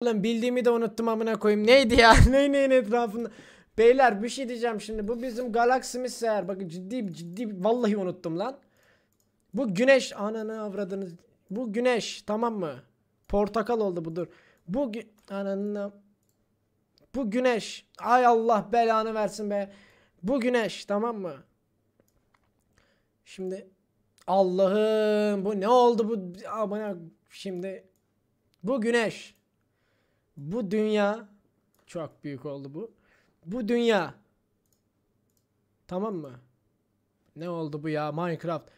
Oğlum bildiğimi de unuttum amına koyayım. Neydi ya? Ney neyin etrafında? Beyler bir şey diyeceğim şimdi. Bu bizim galaksimiz eğer. Bakın ciddi ciddi vallahi unuttum lan. Bu güneş ananı avradınız. Bu güneş tamam mı? Portakal oldu bu dur. Bu ananı Bu güneş. Ay Allah belanı versin be. Bu güneş tamam mı? Şimdi Allah'ım bu ne oldu bu amına şimdi bu güneş bu dünya çok büyük oldu bu. Bu dünya tamam mı? Ne oldu bu ya Minecraft?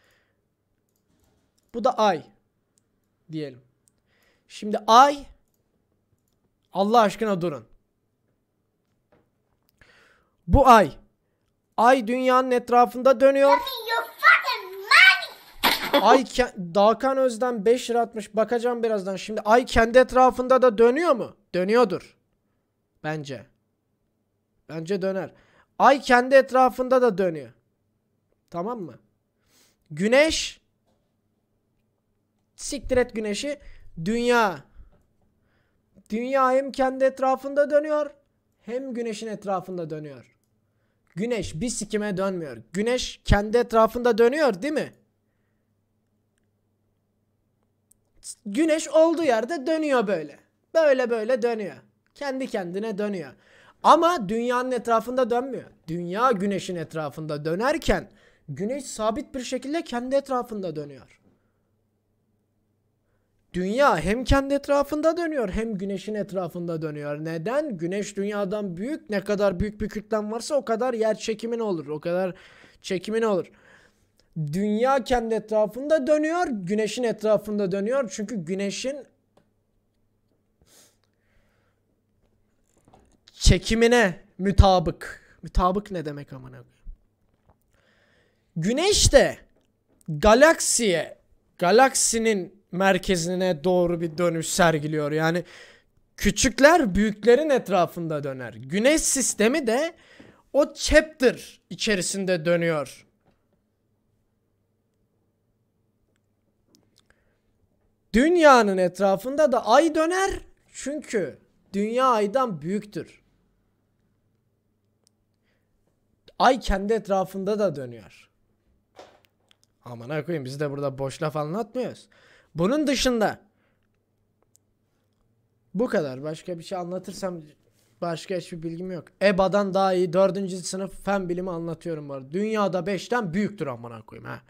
Bu da ay diyelim. Şimdi ay Allah aşkına durun. Bu ay ay dünyanın etrafında dönüyor. Ay Dakan Özden 5 lira atmış. Bakacağım birazdan. Şimdi ay kendi etrafında da dönüyor mu? Dönüyordur. Bence. Bence döner. Ay kendi etrafında da dönüyor. Tamam mı? Güneş siktir et güneşi. Dünya Dünya hem kendi etrafında dönüyor hem güneşin etrafında dönüyor. Güneş bir sikime dönmüyor. Güneş kendi etrafında dönüyor değil mi? Güneş olduğu yerde dönüyor böyle. Böyle böyle dönüyor. Kendi kendine dönüyor. Ama dünyanın etrafında dönmüyor. Dünya güneşin etrafında dönerken güneş sabit bir şekilde kendi etrafında dönüyor. Dünya hem kendi etrafında dönüyor hem güneşin etrafında dönüyor. Neden? Güneş dünyadan büyük. Ne kadar büyük bir kütlem varsa o kadar yer çekimin olur. O kadar çekimin olur. Dünya kendi etrafında dönüyor, güneşin etrafında dönüyor. Çünkü güneşin çekimine mütabık. Mütabık ne demek amına Güneş de galaksiye, galaksinin merkezine doğru bir dönüş sergiliyor. Yani küçükler büyüklerin etrafında döner. Güneş sistemi de o chapter içerisinde dönüyor. Dünyanın etrafında da ay döner. Çünkü dünya aydan büyüktür. Ay kendi etrafında da dönüyor. Aman koyayım biz de burada boş laf anlatmıyoruz. Bunun dışında bu kadar. Başka bir şey anlatırsam başka hiçbir bilgim yok. EBA'dan daha iyi 4. sınıf fen bilimi anlatıyorum var. arada. Dünyada 5'ten büyüktür amına koyayım ha.